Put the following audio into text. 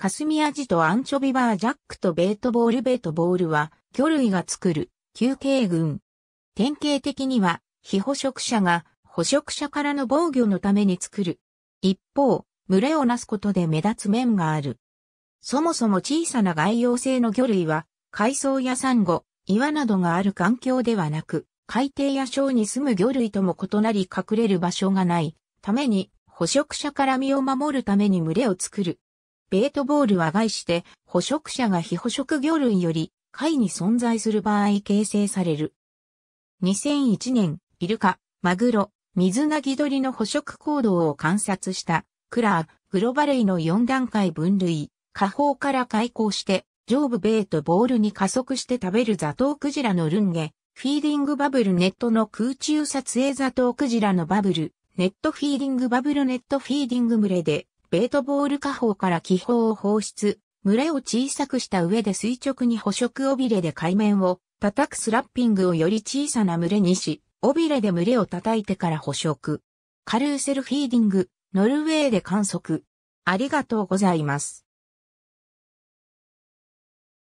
カスミアジとアンチョビバージャックとベートボールベートボールは魚類が作る球形群。典型的には非捕食者が捕食者からの防御のために作る。一方、群れをなすことで目立つ面がある。そもそも小さな外洋性の魚類は海藻やサンゴ、岩などがある環境ではなく、海底や小に住む魚類とも異なり隠れる場所がないために捕食者から身を守るために群れを作るベートボールは外して、捕食者が非捕食魚類より、貝に存在する場合形成される。2001年、イルカ、マグロ、水なぎ鳥の捕食行動を観察した、クラー、グロバレイの4段階分類、下方から開口して、上部ベートボールに加速して食べるザトウクジラのルンゲ、フィーディングバブルネットの空中撮影ザトウクジラのバブル、ネットフィーディングバブルネットフィーディング群れで、ベートボール下方から気泡を放出、群れを小さくした上で垂直に捕食尾びれで海面を叩くスラッピングをより小さな群れにし、尾びれで群れを叩いてから捕食。カルーセルフィーディング、ノルウェーで観測。ありがとうございます。